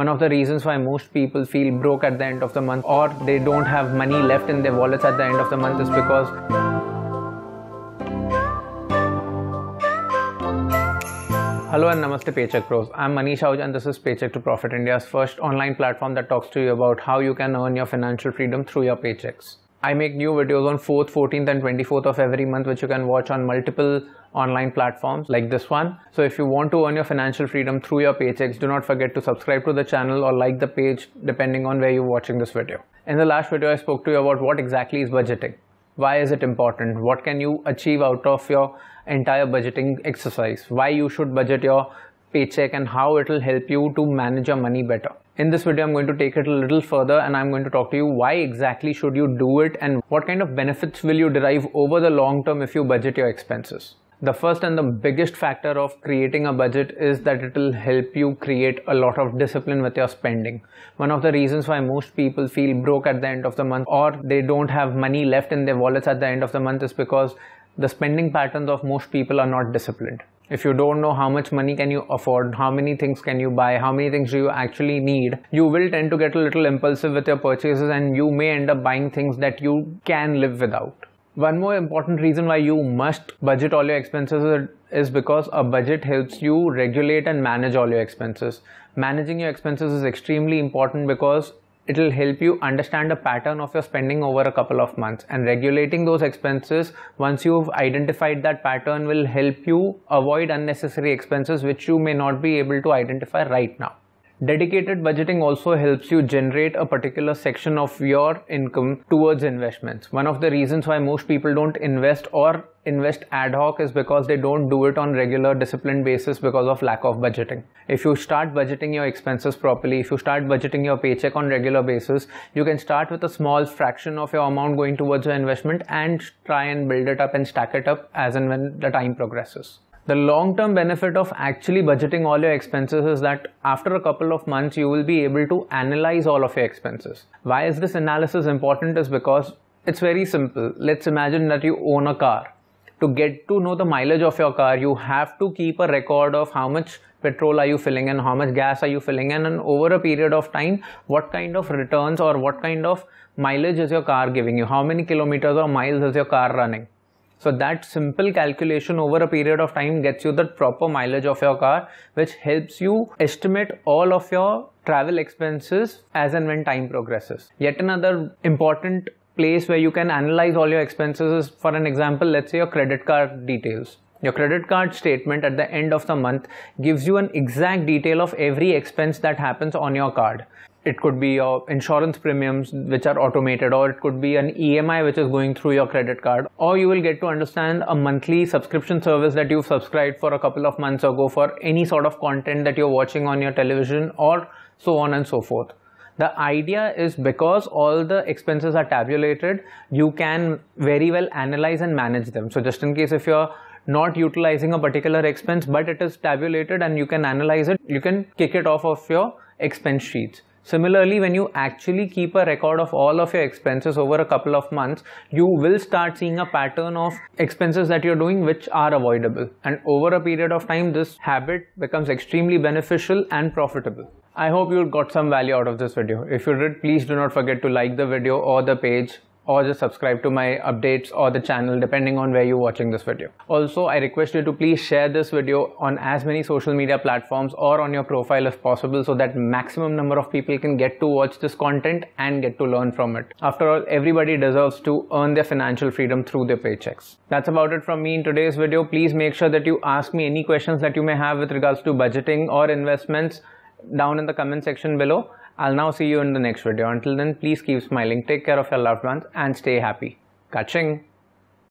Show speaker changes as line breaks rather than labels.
one of the reasons why most people feel broke at the end of the month or they don't have money left in their wallets at the end of the month is because Hello and Namaste Paycheck Pros. I'm Manish Ahuja and this is Paycheck to Profit India's first online platform that talks to you about how you can earn your financial freedom through your paychecks. I make new videos on 4th, 14th and 24th of every month which you can watch on multiple online platforms like this one. So if you want to earn your financial freedom through your paychecks, do not forget to subscribe to the channel or like the page depending on where you're watching this video. In the last video, I spoke to you about what exactly is budgeting. Why is it important? What can you achieve out of your entire budgeting exercise? Why you should budget your paycheck and how it will help you to manage your money better. In this video, I'm going to take it a little further and I'm going to talk to you why exactly should you do it and what kind of benefits will you derive over the long term if you budget your expenses. The first and the biggest factor of creating a budget is that it will help you create a lot of discipline with your spending. One of the reasons why most people feel broke at the end of the month or they don't have money left in their wallets at the end of the month is because the spending patterns of most people are not disciplined if you don't know how much money can you afford how many things can you buy how many things do you actually need you will tend to get a little impulsive with your purchases and you may end up buying things that you can live without one more important reason why you must budget all your expenses is because a budget helps you regulate and manage all your expenses managing your expenses is extremely important because it will help you understand the pattern of your spending over a couple of months and regulating those expenses once you've identified that pattern will help you avoid unnecessary expenses which you may not be able to identify right now Dedicated budgeting also helps you generate a particular section of your income towards investments. One of the reasons why most people don't invest or invest ad hoc is because they don't do it on regular disciplined basis because of lack of budgeting. If you start budgeting your expenses properly, if you start budgeting your paycheck on regular basis, you can start with a small fraction of your amount going towards your investment and try and build it up and stack it up as and when the time progresses the long term benefit of actually budgeting all your expenses is that after a couple of months you will be able to analyze all of your expenses why is this analysis important is because it's very simple let's imagine that you own a car to get to know the mileage of your car you have to keep a record of how much petrol are you filling and how much gas are you filling in and over a period of time what kind of returns or what kind of mileage is your car giving you how many kilometers or miles is your car running so that simple calculation over a period of time gets you the proper mileage of your car which helps you estimate all of your travel expenses as and when time progresses. Yet another important place where you can analyze all your expenses is for an example let's say your credit card details your credit card statement at the end of the month gives you an exact detail of every expense that happens on your card. It could be your insurance premiums, which are automated, or it could be an EMI, which is going through your credit card. Or you will get to understand a monthly subscription service that you've subscribed for a couple of months ago for any sort of content that you're watching on your television, or so on and so forth the idea is because all the expenses are tabulated you can very well analyze and manage them so just in case if you're not utilizing a particular expense but it is tabulated and you can analyze it you can kick it off of your expense sheets Similarly, when you actually keep a record of all of your expenses over a couple of months, you will start seeing a pattern of expenses that you're doing which are avoidable. And over a period of time, this habit becomes extremely beneficial and profitable. I hope you got some value out of this video. If you did, please do not forget to like the video or the page or just subscribe to my updates or the channel depending on where you're watching this video. Also, I request you to please share this video on as many social media platforms or on your profile if possible so that maximum number of people can get to watch this content and get to learn from it. After all, everybody deserves to earn their financial freedom through their paychecks. That's about it from me in today's video. Please make sure that you ask me any questions that you may have with regards to budgeting or investments down in the comment section below. I'll now see you in the next video. Until then, please keep smiling, take care of your loved ones, and stay happy. Catching!